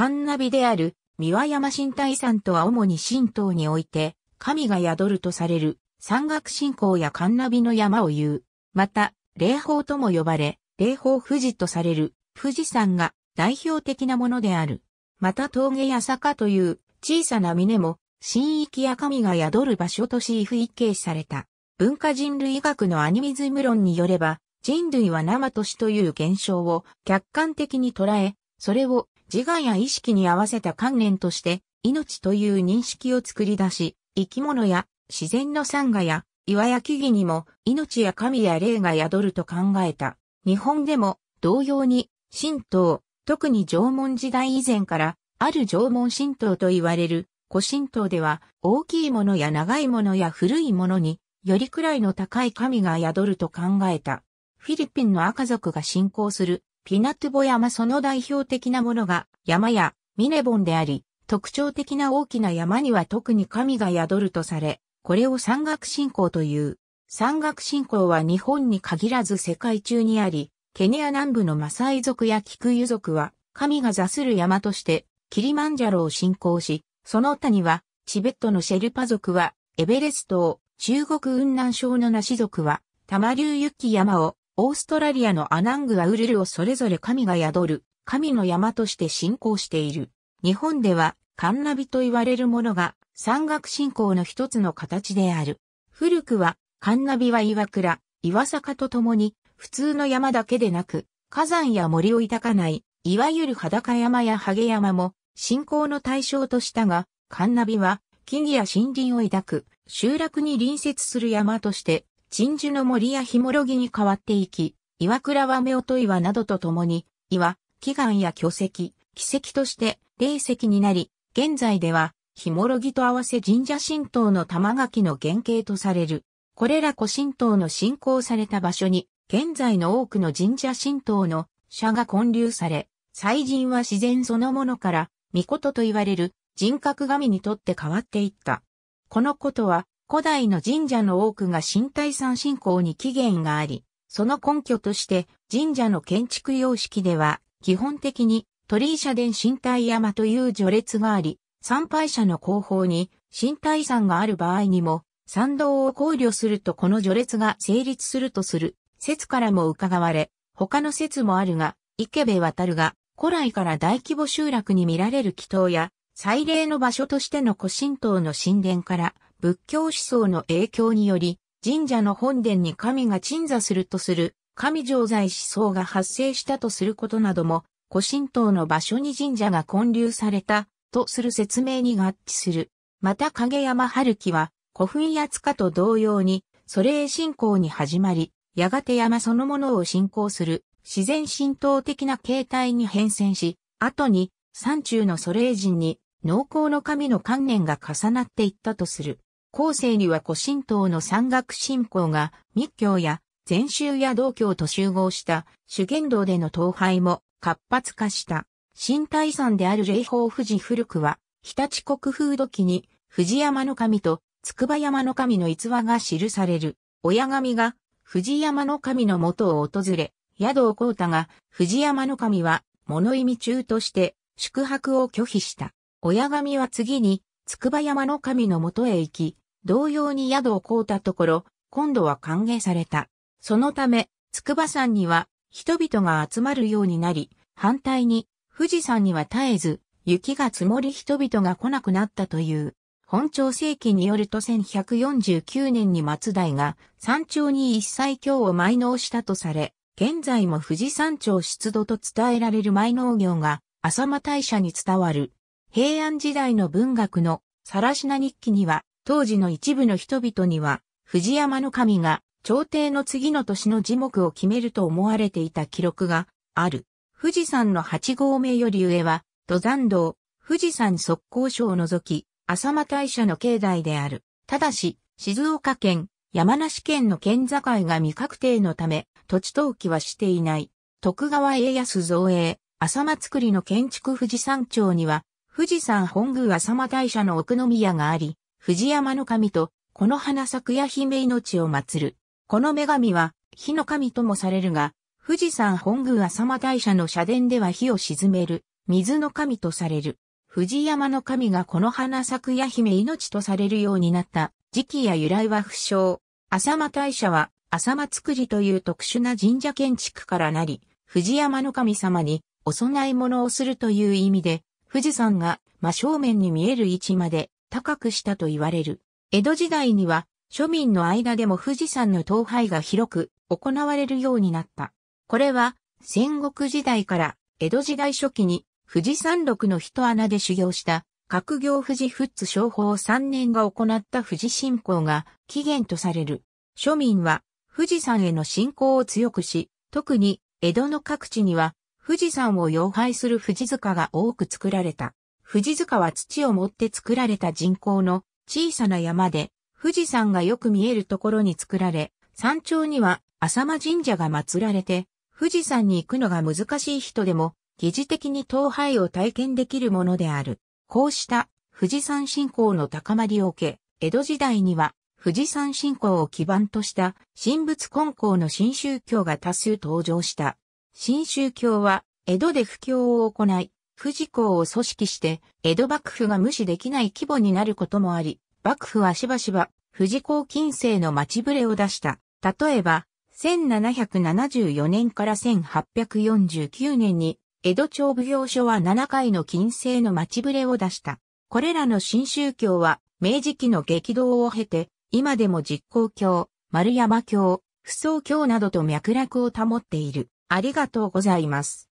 神ナビである、三輪山神体山とは主に神道において、神が宿るとされる、山岳信仰や神ナビの山を言う。また、霊峰とも呼ばれ、霊峰富士とされる、富士山が代表的なものである。また峠や坂という小さな峰も、神域や神が宿る場所とし不一形された。文化人類学のアニミズム論によれば、人類は生と死という現象を客観的に捉え、それを自我や意識に合わせた観念として、命という認識を作り出し、生き物や自然の産賀や岩や木々にも命や神や霊が宿ると考えた。日本でも同様に神道、特に縄文時代以前からある縄文神道と言われる古神道では大きいものや長いものや古いものによりくらいの高い神が宿ると考えた。フィリピンの赤族が信仰するピナトゥボ山その代表的なものが山やミネボンであり、特徴的な大きな山には特に神が宿るとされ、これを山岳信仰という。山岳信仰は日本に限らず世界中にあり、ケニア南部のマサイ族やキクユ族は、神が座する山として、キリマンジャロを信仰し、その他には、チベットのシェルパ族は、エベレストを、中国雲南省のナシ族は、タマリュウユッキ山を、オーストラリアのアナングアウルルをそれぞれ神が宿る、神の山として信仰している。日本では、カンナビと言われるものが、山岳信仰の一つの形である。古くは、カンナビは岩倉、岩坂とともに、普通の山だけでなく、火山や森を抱かない、いわゆる裸山やハゲ山も、信仰の対象としたが、カンナビは、木々や森林を抱く、集落に隣接する山として、鎮守の森やヒもろぎに変わっていき、岩倉は目音岩などと共に、岩、祈願や巨石、奇石として、霊石になり、現在では、ヒもろぎと合わせ神社神道の玉垣の原型とされる。これら古神道の信仰された場所に、現在の多くの神社神道の社が建立され、祭神は自然そのものから、御事と言われる人格神にとって変わっていった。このことは、古代の神社の多くが新体山信仰に起源があり、その根拠として神社の建築様式では基本的に鳥居社殿新体山という序列があり、参拝者の後方に新体山がある場合にも参道を考慮するとこの序列が成立するとする説からも伺われ、他の説もあるが、池部渡るが古来から大規模集落に見られる祈祷や祭礼の場所としての古神道の神殿から仏教思想の影響により、神社の本殿に神が鎮座するとする、神常在思想が発生したとすることなども、古神道の場所に神社が建立された、とする説明に合致する。また影山春樹は、古墳や塚と同様に、祖霊信仰に始まり、やがて山そのものを信仰する、自然神道的な形態に変遷し、後に、山中の祖霊人に、農耕の神の観念が重なっていったとする。後世には古神道の山岳信仰が密教や禅宗や道教と集合した修験道での統廃も活発化した。新大山である霊峰富士古くは、日立国風土記に、富士山の神と筑波山の神の逸話が記される。親神が富士山の神の元を訪れ、宿を光たが富士山の神は物意味中として宿泊を拒否した。親神は次に筑波山の神の元へ行き、同様に宿を買うたところ、今度は歓迎された。そのため、筑波山には人々が集まるようになり、反対に富士山には絶えず雪が積もり人々が来なくなったという。本朝世紀によると1149年に松代が山頂に一切経を埋納したとされ、現在も富士山頂出土と伝えられる埋納業が浅間大社に伝わる。平安時代の文学の更な日記には当時の一部の人々には、藤山の神が朝廷の次の年の樹木を決めると思われていた記録がある。富士山の八合目より上は、登山道、富士山側交所を除き、浅間大社の境内である。ただし、静岡県、山梨県の県境が未確定のため、土地登記はしていない。徳川家康造営、浅間造りの建築富士山町には、富士山本宮浅間大社の奥宮があり、藤山の神と、この花咲夜姫命を祀る。この女神は、火の神ともされるが、富士山本宮浅間大社の社殿では火を沈める、水の神とされる。藤山の神がこの花咲くや姫命とされるようになった時期や由来は不詳。浅間大社は浅間造りという特殊な神社建築からなり、藤山の神様にお供え物をするという意味で、富士山が真正面に見える位置まで高くしたと言われる。江戸時代には庶民の間でも富士山の統廃が広く行われるようになった。これは戦国時代から江戸時代初期に富士山麓の人穴で修行した格行富士富津商法3年が行った富士信仰が起源とされる。庶民は富士山への信仰を強くし、特に江戸の各地には富士山を溶拝する富士塚が多く作られた。富士塚は土を持って作られた人工の小さな山で、富士山がよく見えるところに作られ、山頂には浅間神社が祀られて、富士山に行くのが難しい人でも、疑似的に東廃を体験できるものである。こうした富士山信仰の高まりを受け、江戸時代には富士山信仰を基盤とした神仏根校の新宗教が多数登場した。新宗教は江戸で布教を行い、富士港を組織して、江戸幕府が無視できない規模になることもあり、幕府はしばしば富士港近世の町ぶれを出した。例えば、1774年から1849年に、江戸町奉行所は7回の近世の町ぶれを出した。これらの新宗教は、明治期の激動を経て、今でも実行教、丸山教、不創教などと脈絡を保っている。ありがとうございます。